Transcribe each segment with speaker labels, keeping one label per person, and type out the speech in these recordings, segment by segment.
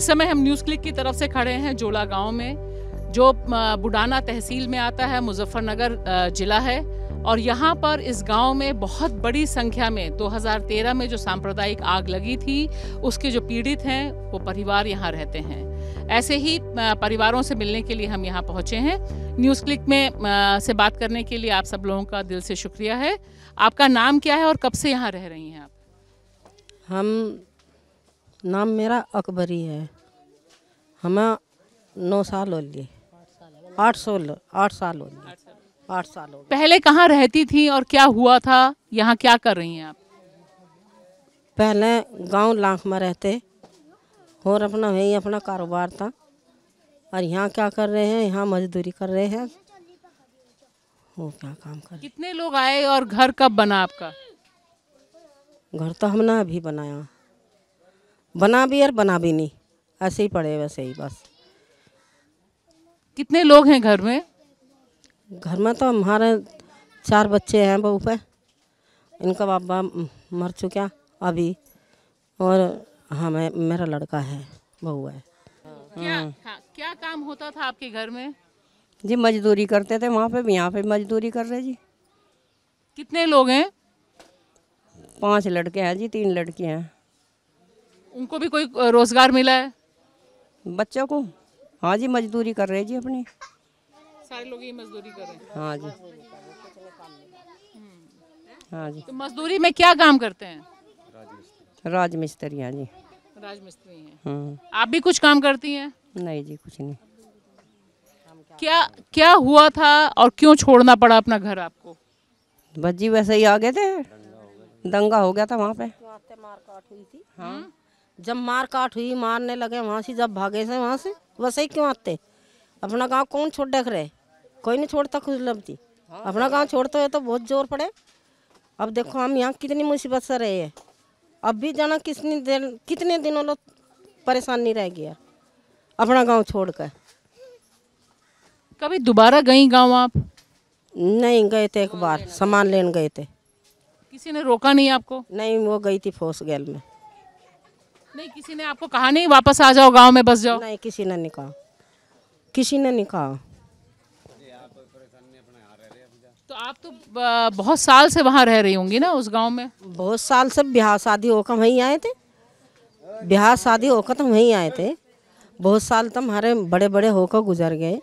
Speaker 1: इस समय हम न्यूज़ क्लिक की तरफ से खड़े हैं जोला गांव में जो बुडाना तहसील में आता है मुजफ्फरनगर जिला है और यहाँ पर इस गांव में बहुत बड़ी संख्या में 2013 में जो सांप्रदायिक आग लगी थी उसके जो पीड़ित हैं वो परिवार यहाँ रहते हैं ऐसे ही परिवारों से मिलने के लिए हम यहाँ पहुँचे हैं न्यूज़ क्लिक में से बात करने के लिए आप सब लोगों का दिल से शुक्रिया है आपका नाम क्या है और कब से यहाँ रह रही हैं
Speaker 2: आप हम नाम मेरा अकबरी है हमें नौ साल हो लिए आठ साल आठ साल हो लिए आठ साल
Speaker 1: पहले कहाँ रहती थी और क्या हुआ था यहाँ क्या कर रही हैं आप पहले गांव लाख में रहते
Speaker 2: और अपना वही अपना कारोबार था और यहाँ क्या कर रहे हैं यहाँ मजदूरी कर रहे हैं वो क्या काम कर
Speaker 1: कितने लोग आए और घर कब बना आपका
Speaker 2: घर तो हमने अभी बनाया बना भी और बना भी नहीं ऐसे ही पड़े वैसे ही बस कितने लोग हैं घर में घर में तो हमारे चार बच्चे हैं बहू पे इनका बाबा मर चुका अभी और हाँ मैं मेरा लड़का है बहू है क्या
Speaker 1: हम्म। हाँ, क्या काम होता था आपके घर में
Speaker 2: जी मजदूरी करते थे वहाँ पे भी यहाँ पे मजदूरी कर रहे जी कितने लोग हैं पांच लड़के हैं जी तीन लड़कियां हैं
Speaker 1: उनको भी कोई रोजगार मिला
Speaker 2: है बच्चों को हाँ जी मजदूरी कर रहे जी अपनी
Speaker 1: सारे लोग ही मजदूरी कर रहे हैं हाँ जी हाँ जी तो मजदूरी में क्या काम करते हैं
Speaker 2: राज मिस्त्री हाँ जी
Speaker 1: राज मिस्त्री हैं हम्म। आप भी कुछ काम करती हैं नहीं जी कुछ नहीं क्या क्या हुआ था और क्यों छोड़ना पड़ा अपना घर आपको बस जी वैसे ही आ गए थे
Speaker 2: दंगा हो गया था वहाँ पे तो मारकाट हुई थी हाँ हम्म। जब मार काट हुई मारने लगे वहाँ से जब भागे से वहाँ से वैसे ही क्यों आते अपना गांव कौन छोड़ देख रहे कोई नहीं छोड़ता खुश लमती हाँ, अपना तो गांव छोड़ते हुए तो बहुत जोर पड़े अब देखो हम यहाँ कितनी मुसीबत से रहे हैं अब भी जाना कितनी देर कितने दिनों लोग परेशान नहीं रह गया अपना गांव छोड़ कर कभी दोबारा गई गांव आप नहीं गए थे एक बार सामान लेने गए थे किसी ने रोका नहीं आपको नहीं वो गई थी फोस गैल में
Speaker 1: नहीं किसी ने आपको कहा नहीं वापस आ जाओ गांव में बस जाओ नहीं
Speaker 2: किसी ने नहीं कहा
Speaker 1: किसी ने नहीं कहा तो आप तो बहुत साल से वहाँ रह रही होंगी
Speaker 2: ना उस गांव में बहुत साल से ब्याह शादी होकर वहीं आए थे ब्याह शादी होकर तो वहीं आए थे बहुत साल तो हमारे बड़े बड़े होकर गुजर गए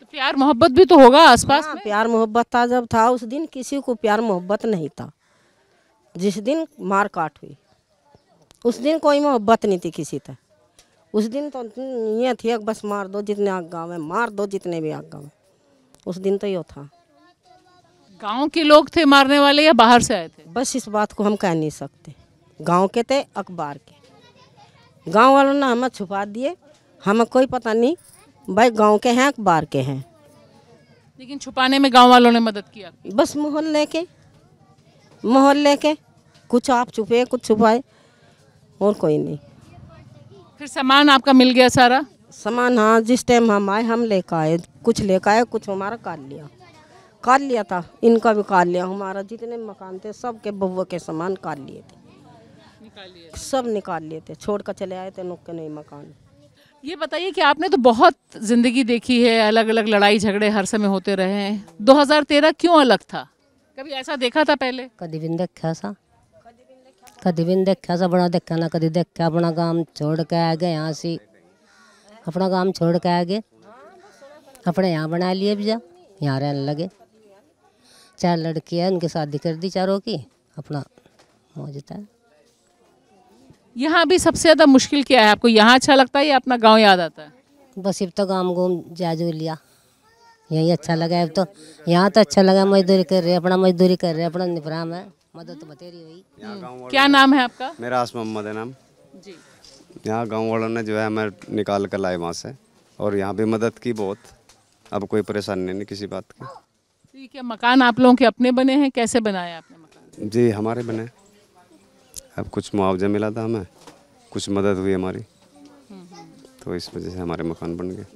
Speaker 2: तो प्यार मोहब्बत भी तो होगा आसपास हाँ, में? प्यार मोहब्बत था जब था उस दिन किसी को प्यार मोहब्बत नहीं था जिस दिन मार काट हुई उस दिन कोई मोहब्बत नहीं थी किसी तक उस दिन तो ये थी बस मार दो जितने आग गाँव है मार दो जितने भी आग गाँव है उस दिन तो यो था
Speaker 1: गांव के लोग थे मारने वाले या बाहर से आए
Speaker 2: थे बस इस बात को हम कह नहीं सकते गांव के थे अखबार के गांव वालों ने हमें छुपा दिए हमें कोई पता नहीं भाई गांव के हैं अखबार के हैं
Speaker 1: लेकिन छुपाने में गांव वालों ने मदद किया
Speaker 2: बस मोहल्ले के मोहल्ले के कुछ आप छुपे कुछ छुपाए और कोई नहीं
Speaker 1: फिर सामान आपका
Speaker 2: मिल गया सारा सामान हाँ जिस टाइम हम आए हम लेकर आए कुछ लेकर आए कुछ हमारा काट लिया काट लिया था इनका भी काट लिया हमारा जितने मकान थे सब के बउआ के सामान काट लिए थे निकाल सब निकाल लिए थे छोड़ कर चले आए थे नुक्के नहीं मकान
Speaker 1: ये बताइए कि आपने तो बहुत ज़िंदगी देखी है अलग अलग लड़ाई झगड़े हर समय होते रहे हैं 2013 क्यों अलग था कभी ऐसा देखा था पहले
Speaker 2: कभी भी देखा था कभी भी नहीं देखा ਸਪਨਾ देखा ना कभी देखा अपना काम छोड़ के आ गए यहाँ से अपना काम छोड़ के आ गए अपने यहाँ बना लिए भैया यहाँ रहने लगे चार लड़की है उनकी शादी कर दी चारों की अपना मौजूद है
Speaker 1: यहाँ भी सबसे ज़्यादा मुश्किल क्या है आपको यहाँ अच्छा लगता है या अपना गांव याद आता है बस इब तो गाँव घूम जा लिया
Speaker 3: यही
Speaker 2: अच्छा लगा अब तो यहाँ तो अच्छा लगा मजदूरी कर रहे अपना मजदूरी कर रहे अपना निपराम है
Speaker 1: मदद तो बतेरी हुई हम्म। क्या नाम है आपका
Speaker 3: मेरा आस मोहम्मद है नाम जी यहाँ गाँव वालों ने जो है हमें निकाल कर लाए वहाँ से और यहाँ भी मदद की बहुत अब कोई परेशानी नहीं किसी बात की
Speaker 1: ठीक तो है मकान आप लोगों के अपने बने हैं कैसे बनाए आपने
Speaker 3: मकान जी हमारे बने अब कुछ मुआवजा मिला था हमें कुछ मदद हुई हमारी
Speaker 1: हम्म, हम्म।
Speaker 3: तो इस वजह से हमारे मकान बन गए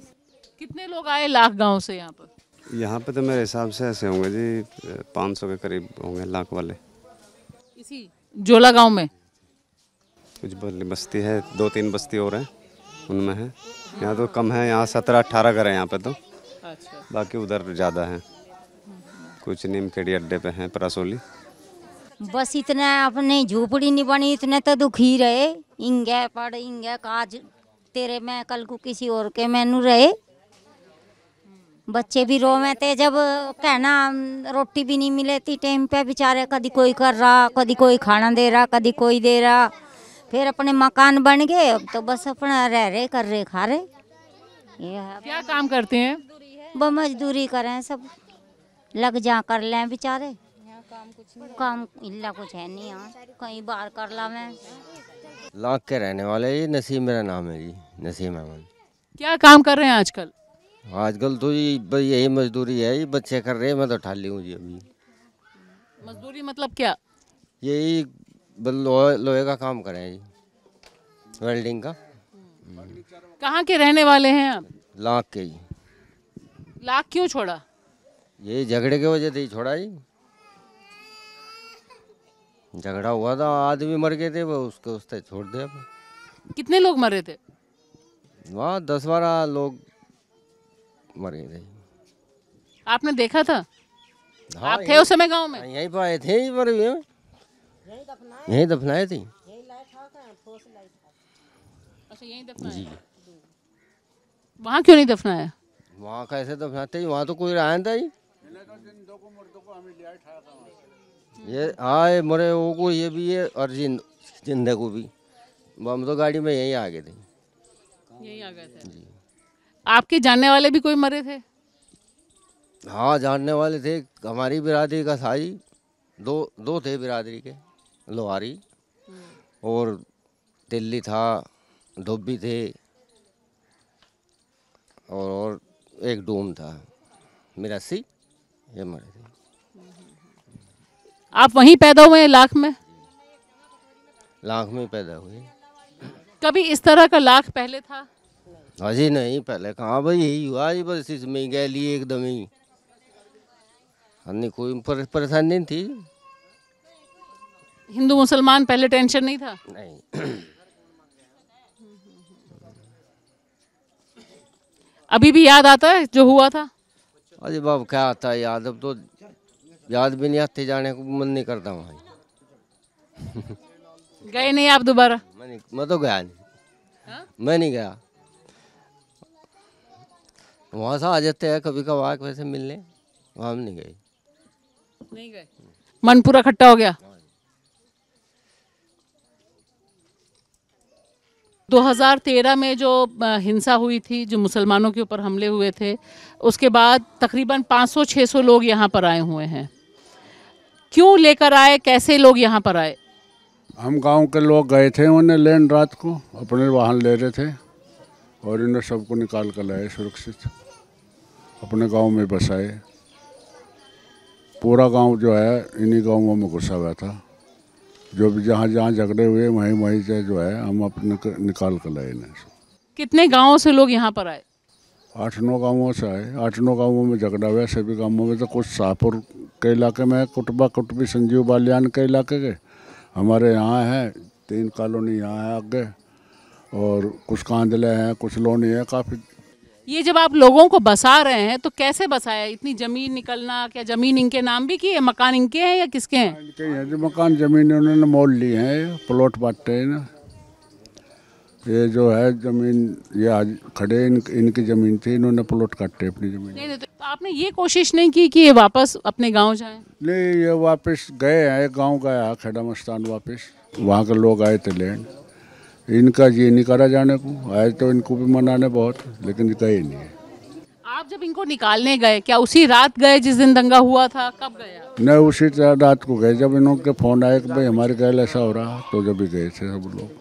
Speaker 1: कितने लोग आए लाख गांव से यहाँ
Speaker 3: पर यहाँ पे तो मेरे हिसाब से ऐसे होंगे जी 500 के करीब होंगे लाख वाले जोला गांव में कुछ बस्ती है दो तीन बस्ती और हैं उनमें है यहाँ तो कम है यहाँ सत्रह अट्ठारह घर है यहाँ पे तो अच्छा। बाकी उधर ज़्यादा है कुछ नीम केड़ी अड्डे पे है परासोली
Speaker 2: बस इतना अपने झोपड़ी नहीं बनी इतने तो दुखी रहे इंगे पड़ इंगे काज तेरे में कल को किसी और के मैनू रहे बच्चे भी रो में थे जब कहना रोटी भी नहीं मिले थी टाइम पे बेचारे कभी कोई कर रहा कभी कोई खाना दे रहा कभी कोई दे रहा फिर अपने मकान बन गए अब तो बस अपना रह रहे कर रहे खा रहे ये क्या काम करते हैं ब मजदूरी करें सब लग जा कर लें बेचारे काम इला कुछ है नहीं यहाँ कहीं बार कर ला मैं
Speaker 4: लाख के रहने वाले ये नसीम मेरा नाम है जी नसीम अहमद
Speaker 1: क्या काम कर रहे हैं आजकल
Speaker 4: आजकल तो ये यही मजदूरी है ये बच्चे कर रहे हैं मैं तो उठा ली हूँ जी अभी
Speaker 1: मजदूरी मतलब क्या
Speaker 4: यही लोहे का काम करें जी वेल्डिंग का
Speaker 1: कहाँ के रहने वाले हैं आप लाख के जी लाख क्यों छोड़ा
Speaker 4: ये झगड़े की वजह से ही छोड़ा जी झगड़ा हुआ था आदमी मर गए थे वो उसके उससे छोड़ दिया
Speaker 1: कितने लोग मरे थे
Speaker 4: वहाँ दस बारह लोग मर गई थी आपने देखा था हाँ आप थे उस समय गांव में हाँ, यहीं पर आए थे यहीं पर यहीं दफनाए थे
Speaker 5: अच्छा यहीं दफनाया
Speaker 4: वहाँ क्यों नहीं दफनाया वहाँ कैसे दफनाते ही वहाँ तो कोई रहा था ही ये आए मरे वो को ये भी है और जिंद जिंदे को भी हम तो गाड़ी में यहीं आ गए थे
Speaker 1: यहीं आ गए थे जी आपके जानने वाले भी कोई मरे थे
Speaker 4: हाँ जानने वाले थे हमारी बिरादरी का था दो दो थे बिरादरी के लोहारी और दिल्ली था धोबी थे और और एक डूम था मिरासी ये मरे थे
Speaker 1: आप वहीं पैदा हुए हैं लाख में
Speaker 4: लाख में पैदा हुए
Speaker 1: कभी इस तरह का लाख पहले था
Speaker 4: अजी नहीं पहले कहा भाई यही हुआ जी बस इसमें लिए एकदम ही हमने कोई परेशानी नहीं थी
Speaker 1: हिंदू मुसलमान पहले टेंशन नहीं था
Speaker 4: नहीं
Speaker 1: अभी भी याद आता है जो हुआ था
Speaker 4: अरे बाबू क्या आता है याद अब तो याद भी नहीं आते जाने को मन नहीं करता वहाँ गए नहीं आप दोबारा मैं, मैं तो गया नहीं हा? मैं नहीं गया वहाँ से आ जाते हैं कभी कभार वैसे मिलने वहाँ नहीं गए नहीं गए मन पूरा
Speaker 1: खट्टा हो गया 2013 में जो हिंसा हुई थी जो मुसलमानों के ऊपर हमले हुए थे उसके बाद तकरीबन 500-600 लोग यहाँ पर आए हुए हैं क्यों लेकर आए कैसे लोग यहाँ पर आए
Speaker 5: हम गांव के लोग गए थे उन्हें लेन रात को अपने वाहन ले रहे थे और इन्हें सबको निकाल कर लाए सुरक्षित अपने गांव में बसाए पूरा गांव जो है इन्हीं गांवों में घुसा हुआ था जो भी जहाँ जहाँ झगड़े हुए वहीं वहीं से जो है हम अपने कर, निकाल कर लाए इन्हें
Speaker 1: कितने गांवों से लोग यहाँ पर आए
Speaker 5: आठ नौ गांवों से आए आठ नौ गांवों में झगड़ा हुआ सभी गांवों में तो कुछ शाहपुर के इलाके में कुटबा कुटबी संजीव बालियान के इलाके के हमारे यहाँ है तीन कॉलोनी यहाँ है आगे और कुछ कांदले हैं कुछ लोनी है काफ़ी
Speaker 1: ये जब आप लोगों को बसा रहे हैं तो कैसे बसाया इतनी ज़मीन निकलना क्या ज़मीन इनके नाम भी की है मकान इनके हैं या किसके हैं
Speaker 5: इनके हैं जो मकान ज़मीन उन्होंने मोल ली है प्लॉट बांटते हैं ना ये जो है ज़मीन ये आज खड़े इन, इनकी ज़मीन थी इन्होंने प्लॉट काटे अपनी ज़मीन
Speaker 1: नहीं तो आपने ये कोशिश नहीं की कि ये वापस अपने गाँव जाए
Speaker 5: नहीं ये वापस गए हैं गाँव गया खड़ा मस्तान वापस वहाँ के लोग आए थे लैंड इनका ये नहीं करा जाने को आए तो इनको भी मनाने बहुत लेकिन गए नहीं है
Speaker 1: आप जब इनको निकालने गए क्या उसी रात गए जिस दिन दंगा हुआ था कब
Speaker 5: गए नहीं उसी रात को गए जब इनके फोन आए कि भाई हमारे गैल ऐसा हो रहा तो जब भी गए थे सब लोग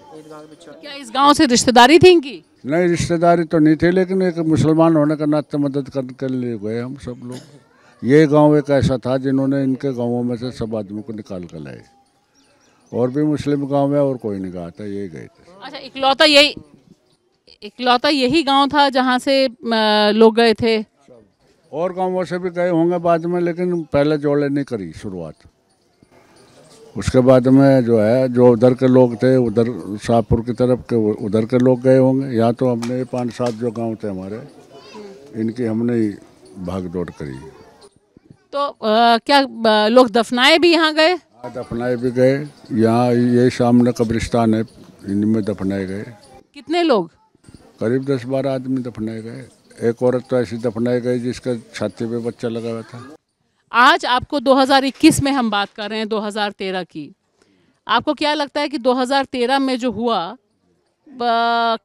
Speaker 1: क्या इस गांव से रिश्तेदारी थी इनकी
Speaker 5: नहीं रिश्तेदारी तो नहीं थी लेकिन एक मुसलमान होने का नाते मदद करने के लिए गए हम सब लोग ये गाँव एक ऐसा था जिन्होंने इनके गाँवों में से सब आदमी को निकाल कर लाए और भी मुस्लिम गांव है और कोई नहीं गाता तो यही गए थे
Speaker 1: अच्छा इकलौता यही इकलौता यही गांव था जहां से लोग गए थे
Speaker 5: और गांवों से भी गए होंगे बाद में लेकिन पहले जोड़े नहीं करी शुरुआत उसके बाद में जो है जो उधर के लोग थे उधर शाहपुर की तरफ के उधर के लोग गए होंगे यहाँ तो हमने पाँच सात जो गांव थे हमारे इनकी हमने भाग दौड़ करी
Speaker 1: तो आ, क्या लोग दफनाए भी यहाँ गए
Speaker 5: दफनाए भी गए यहाँ ये सामने कब्रिस्तान है इनमें दफनाए गए कितने लोग करीब दस बारह आदमी दफनाए गए एक औरत तो ऐसी दफनाई गई जिसका छाती पे बच्चा लगा हुआ था
Speaker 1: आज आपको 2021 में हम बात कर रहे हैं 2013 की आपको क्या लगता है कि 2013 में जो हुआ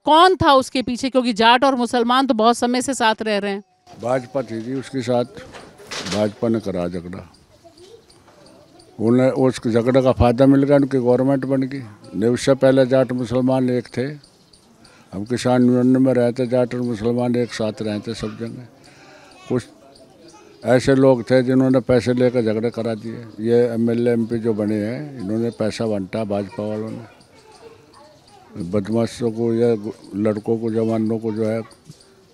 Speaker 1: कौन था उसके पीछे क्योंकि जाट और मुसलमान तो बहुत समय से साथ रह रहे हैं
Speaker 5: भाजपा थी जी उसके साथ भाजपा ने करा झगड़ा उन्हें उस झगड़े का फ़ायदा मिल गया उनकी गवर्नमेंट बन गई नहीं उससे पहले जाट मुसलमान एक थे हम किसान यूनियन में रहते जाट और मुसलमान एक साथ रहते सब जगह कुछ ऐसे लोग थे जिन्होंने पैसे लेकर झगड़े करा दिए ये एम एल एमपी जो बने हैं इन्होंने पैसा बांटा भाजपा वालों ने बदमाशों को या लड़कों को जवानों को जो है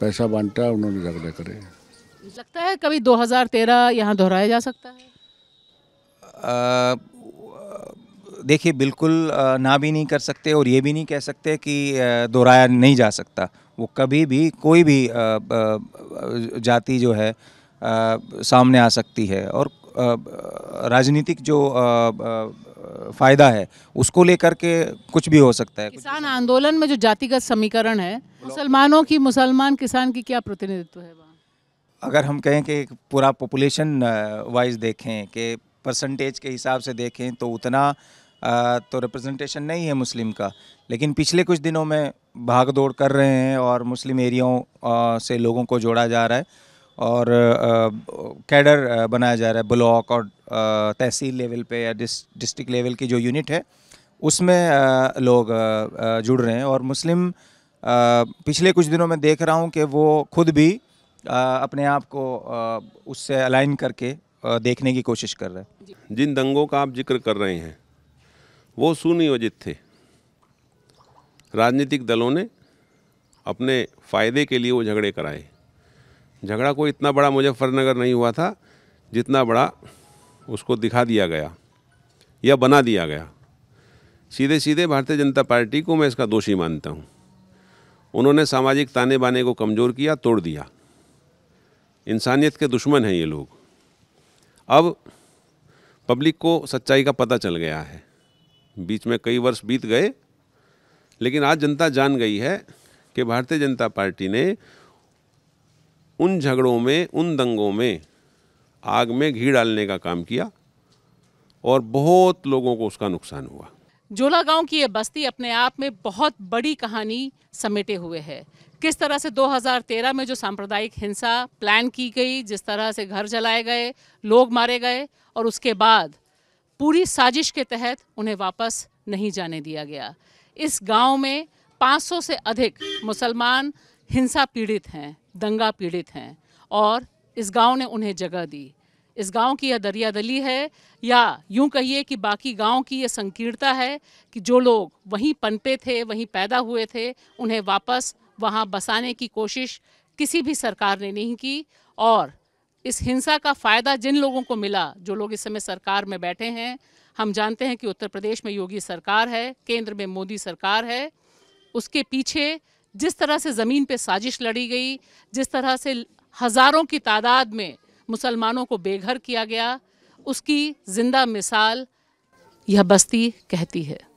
Speaker 5: पैसा बांटा उन्होंने झगड़े करे
Speaker 1: लगता है कभी 2013 यहाँ दोहराया जा सकता है
Speaker 3: देखिए बिल्कुल ना भी नहीं कर सकते और ये भी नहीं कह सकते कि दोहराया नहीं जा सकता वो कभी भी कोई भी जाति जो है सामने आ सकती है और राजनीतिक जो फ़ायदा है उसको लेकर के कुछ भी हो सकता है
Speaker 1: किसान आंदोलन में जो जातिगत समीकरण है मुसलमानों की मुसलमान किसान की क्या प्रतिनिधित्व है
Speaker 3: वहाँ अगर हम कहें कि पूरा पॉपुलेशन वाइज देखें कि परसेंटेज के हिसाब से देखें तो उतना तो रिप्रेजेंटेशन नहीं है मुस्लिम का लेकिन पिछले कुछ दिनों में भाग दौड़ कर रहे हैं और मुस्लिम एरियाओं से लोगों को जोड़ा जा रहा है और कैडर बनाया जा रहा है ब्लॉक और तहसील लेवल पे या डिस, डिस्ट्रिक्ट लेवल की जो यूनिट है उसमें लोग जुड़ रहे हैं और मुस्लिम पिछले कुछ दिनों में देख रहा हूँ कि वो खुद भी अपने आप को उससे अलाइन करके देखने की कोशिश कर रहा
Speaker 5: है जिन दंगों का आप जिक्र कर रहे हैं वो सुनियोजित थे राजनीतिक दलों ने अपने फ़ायदे के लिए वो झगड़े कराए झगड़ा कोई इतना बड़ा मुजफ्फरनगर नहीं हुआ था जितना बड़ा उसको दिखा दिया गया या बना दिया गया सीधे सीधे भारतीय जनता पार्टी को मैं इसका दोषी मानता हूँ उन्होंने सामाजिक ताने बाने को कमज़ोर किया तोड़ दिया इंसानियत के दुश्मन हैं ये लोग अब पब्लिक को सच्चाई का पता चल गया है बीच में कई वर्ष बीत गए लेकिन आज जनता जान गई है कि भारतीय जनता पार्टी ने उन झगड़ों में उन दंगों में आग में घी डालने का काम किया और बहुत लोगों को उसका नुकसान हुआ
Speaker 1: जोला गांव की ये बस्ती अपने आप में बहुत बड़ी कहानी समेटे हुए है किस तरह से 2013 में जो सांप्रदायिक हिंसा प्लान की गई जिस तरह से घर जलाए गए लोग मारे गए और उसके बाद पूरी साजिश के तहत उन्हें वापस नहीं जाने दिया गया इस गांव में 500 से अधिक मुसलमान हिंसा पीड़ित हैं दंगा पीड़ित हैं और इस गांव ने उन्हें जगह दी इस गांव की यह दरियादली है या यूं कहिए कि बाकी गांव की यह संकीर्णता है कि जो लोग वहीं पनपे थे वहीं पैदा हुए थे उन्हें वापस वहां बसाने की कोशिश किसी भी सरकार ने नहीं की और इस हिंसा का फ़ायदा जिन लोगों को मिला जो लोग इस समय सरकार में बैठे हैं हम जानते हैं कि उत्तर प्रदेश में योगी सरकार है केंद्र में मोदी सरकार है उसके पीछे जिस तरह से ज़मीन पर साजिश लड़ी गई जिस तरह से हज़ारों की तादाद में मुसलमानों को बेघर किया गया उसकी ज़िंदा मिसाल यह बस्ती कहती है